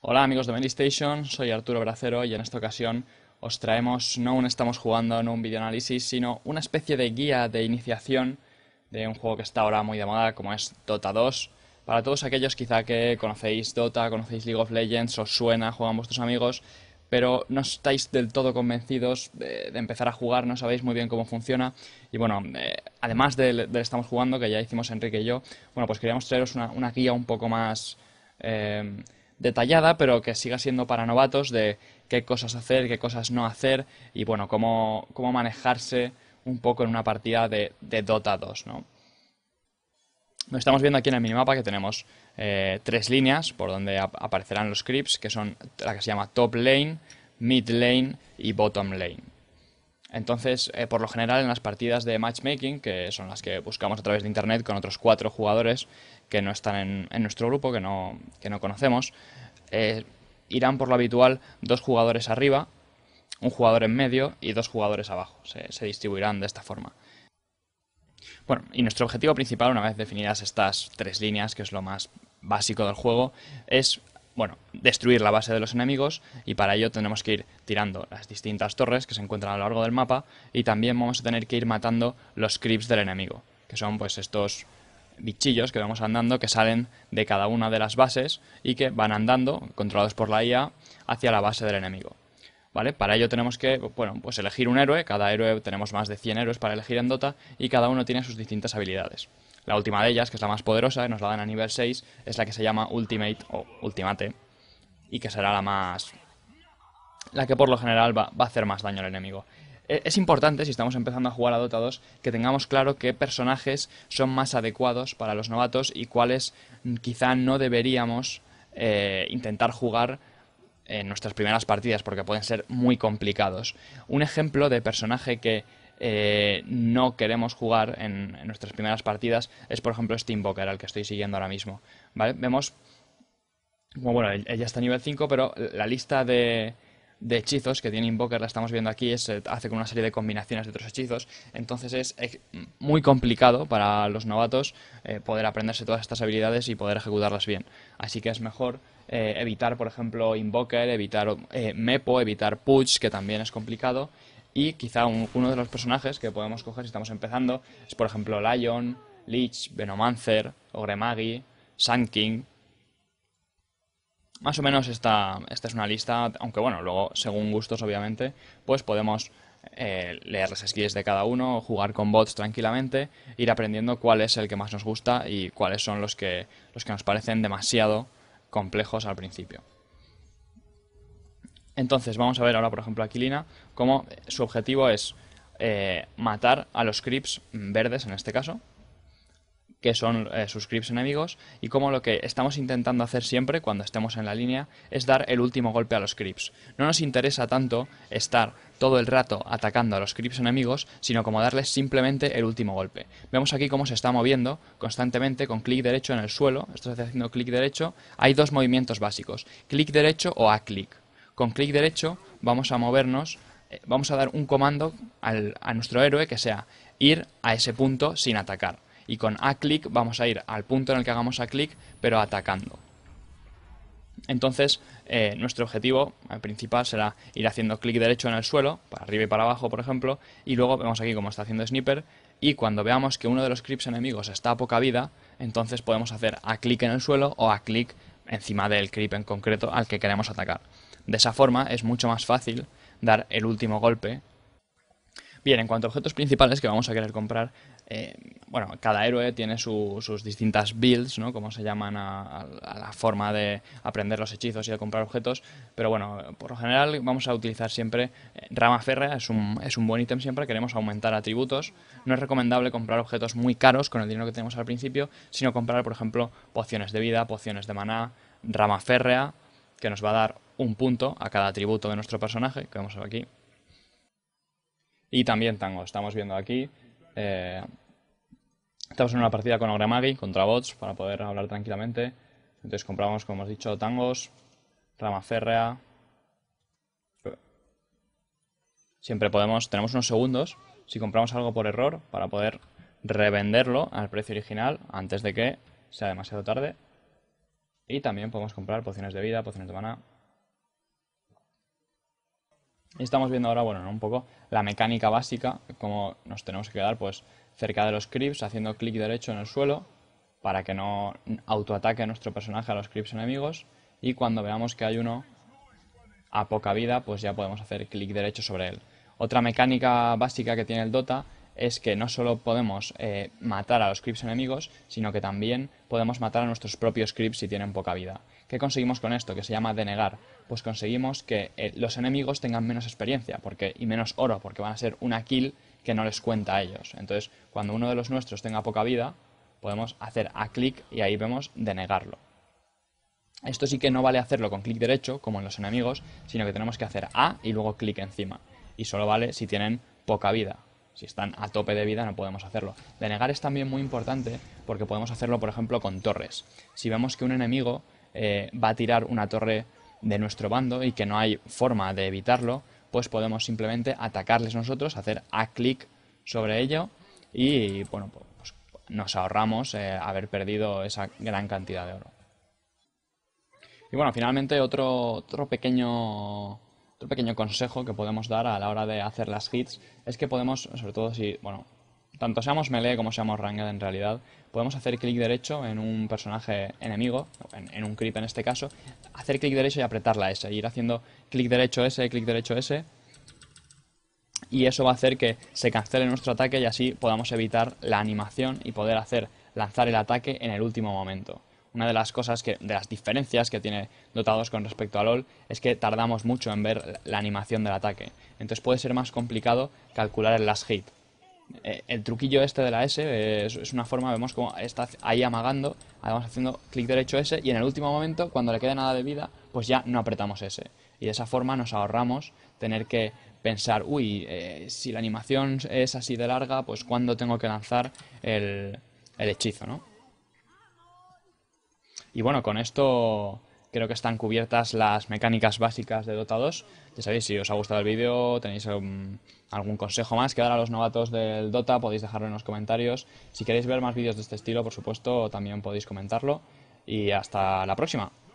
Hola amigos de Medistation, soy Arturo Bracero y en esta ocasión os traemos no un estamos jugando, no un videoanálisis, sino una especie de guía de iniciación de un juego que está ahora muy de moda como es Dota 2. Para todos aquellos quizá que conocéis Dota, conocéis League of Legends, os suena, juegan vuestros amigos, pero no estáis del todo convencidos de, empezar a jugar, no sabéis muy bien cómo funciona. Y bueno, eh, además del, Estamos Jugando, que ya hicimos Enrique y yo, bueno, pues queríamos traeros una, una guía un poco más... Eh, detallada, pero que siga siendo para novatos de qué cosas hacer, qué cosas no hacer y bueno, cómo, manejarse un poco en una partida de, de Dota 2, ¿no? estamos viendo aquí en el minimapa que tenemos eh, tres líneas por donde aparecerán los creeps, que son la que se llama top lane, mid lane y bottom lane. Entonces, eh, por lo general, en las partidas de matchmaking, que son las que buscamos a través de internet con otros cuatro jugadores que no están en, nuestro grupo, que no, no conocemos, eh, irán por lo habitual dos jugadores arriba, un jugador en medio y dos jugadores abajo. Se, se distribuirán de esta forma. Bueno, y nuestro objetivo principal, una vez definidas estas tres líneas, que es lo más básico del juego, es bueno, destruir la base de los enemigos y para ello tenemos que ir tirando las distintas torres que se encuentran a lo largo del mapa y también vamos a tener que ir matando los creeps del enemigo, que son pues estos bichillos que vamos andando que salen de cada una de las bases y que van andando, controlados por la IA, hacia la base del enemigo. Para ello tenemos que, pues elegir un héroe, cada héroe tenemos más de 100 héroes para elegir en Dota y cada uno tiene sus distintas habilidades. La última de ellas, que es la más poderosa, que nos la dan a nivel 6, es la que se llama Ultimate o Ultimate y que será la más... la que por lo general va, a hacer más daño al enemigo e, es importante, si estamos empezando a jugar a Dota 2, que tengamos claro qué personajes son más adecuados para los novatos y cuáles mm, quizá no deberíamos eh, intentar jugar en nuestras primeras partidas porque pueden ser muy complicados. Un ejemplo de personaje que eh, no queremos jugar en, nuestras primeras partidas es por ejemplo este invoker al que estoy siguiendo ahora mismo. ¿Vale? Vemos, bueno, ella está a nivel 5, pero la lista de, de hechizos que tiene Invoker, la estamos viendo aquí, es, eh, hace con una serie de combinaciones de otros hechizos. Entonces es muy complicado para los novatos eh, poder aprenderse todas estas habilidades y poder ejecutarlas bien. Así que es mejor eh, evitar, por ejemplo, Invoker, evitar eh, Mepo, evitar Push, que también es complicado. Y quizá uno de los personajes que podemos coger si estamos empezando es, por ejemplo, Lion, Leech, Venomancer, Ogremagi, Sun King. Más o menos esta, esta es una lista, aunque bueno, luego según gustos obviamente, pues podemos eh, leer las skills de cada uno, jugar con bots tranquilamente, ir aprendiendo cuál es el que más nos gusta y cuáles son los que, los que nos parecen demasiado complejos al principio. Entonces vamos a ver ahora, por ejemplo, Aquilina Lina, cómo su objetivo es eh, matar a los creeps mm, verdes en este caso, que son eh, sus creeps enemigos y cómo lo que estamos intentando hacer siempre cuando estemos en la línea es dar el último golpe a los creeps. No nos interesa tanto estar todo el rato atacando a los creeps enemigos, sino como darles simplemente el último golpe. Vemos aquí cómo se está moviendo constantemente con clic derecho en el suelo, esto haciendo clic derecho, hay dos movimientos básicos, clic derecho o a clic. Con clic derecho vamos a movernos, eh, vamos a dar un comando a nuestro héroe que sea ir a ese punto sin atacar y con A-click vamos a ir al punto en el que hagamos A-click, pero atacando. Entonces, eh, nuestro objetivo eh, principal será ir haciendo clic derecho en el suelo, para arriba y para abajo, por ejemplo, y luego vemos aquí cómo está haciendo Sniper, y cuando veamos que uno de los creeps enemigos está a poca vida, entonces podemos hacer a clic en el suelo o a clic encima del creep en concreto al que queremos atacar. De esa forma es mucho más fácil dar el último golpe Bien, en cuanto a objetos principales que vamos a querer comprar, eh, bueno, cada héroe tiene sus distintas builds, ¿no? Como se llaman a, la forma de aprender los hechizos y de comprar objetos, pero bueno, por lo general vamos a utilizar siempre eh, rama férrea, es un, es un buen ítem siempre, queremos aumentar atributos. No es recomendable comprar objetos muy caros con el dinero que tenemos al principio, sino comprar, por ejemplo, pociones de vida, pociones de maná, rama férrea, que nos va a dar un punto a cada atributo de nuestro personaje, que vemos aquí, y también tangos, estamos viendo aquí. Eh, estamos en una partida con Ogremagi, contra bots, para poder hablar tranquilamente. Entonces compramos, como hemos dicho, tangos, rama férrea. Siempre podemos, tenemos unos segundos, si compramos algo por error, para poder revenderlo al precio original antes de que sea demasiado tarde. Y también podemos comprar pociones de vida, pociones de mana Estamos viendo ahora, bueno, un poco la mecánica básica, cómo nos tenemos que quedar pues cerca de los creeps, haciendo clic derecho en el suelo para que no autoataque a nuestro personaje a los creeps enemigos y cuando veamos que hay uno a poca vida, pues ya podemos hacer clic derecho sobre él. Otra mecánica básica que tiene el Dota es que no solo podemos eh, matar a los creeps enemigos, sino que también podemos matar a nuestros propios creeps si tienen poca vida. ¿Qué conseguimos con esto? Que se llama denegar. Pues conseguimos que eh, los enemigos tengan menos experiencia porque, y menos oro, porque van a ser una kill que no les cuenta a ellos. Entonces, cuando uno de los nuestros tenga poca vida, podemos hacer a clic y ahí vemos denegarlo. Esto sí que no vale hacerlo con clic derecho, como en los enemigos, sino que tenemos que hacer A y luego clic encima. Y solo vale si tienen poca vida, si están a tope de vida no podemos hacerlo. Denegar es también muy importante porque podemos hacerlo, por ejemplo, con torres. Si vemos que un enemigo eh, va a tirar una torre de nuestro bando y que no hay forma de evitarlo, pues podemos simplemente atacarles nosotros, hacer a clic sobre ello y bueno, pues nos ahorramos eh, haber perdido esa gran cantidad de oro. Y bueno, finalmente otro, otro pequeño otro pequeño consejo que podemos dar a la hora de hacer las hits es que podemos, sobre todo si, bueno, tanto seamos melee como seamos ranged en realidad, podemos hacer clic derecho en un personaje enemigo, en, un creep en este caso, hacer clic derecho y apretar la S, ir haciendo clic derecho S, clic derecho S, y eso va a hacer que se cancele nuestro ataque y así podamos evitar la animación y poder hacer lanzar el ataque en el último momento una de las cosas que, de las diferencias que tiene Dotados con respecto a LOL es que tardamos mucho en ver la animación del ataque. Entonces puede ser más complicado calcular el last hit. Eh, el truquillo este de la S eh, es, una forma, vemos como está ahí amagando, vamos haciendo clic derecho S y en el último momento, cuando le quede nada de vida, pues ya no apretamos S. Y de esa forma nos ahorramos tener que pensar, uy, eh, si la animación es así de larga, pues cuándo tengo que lanzar el hechizo, ¿no? Y bueno, con esto creo que están cubiertas las mecánicas básicas de Dota 2. Ya sabéis, si os ha gustado el vídeo, tenéis algún consejo más que dar a los novatos del Dota, podéis dejarlo en los comentarios. Si queréis ver más vídeos de este estilo, por supuesto, también podéis comentarlo. Y hasta la próxima.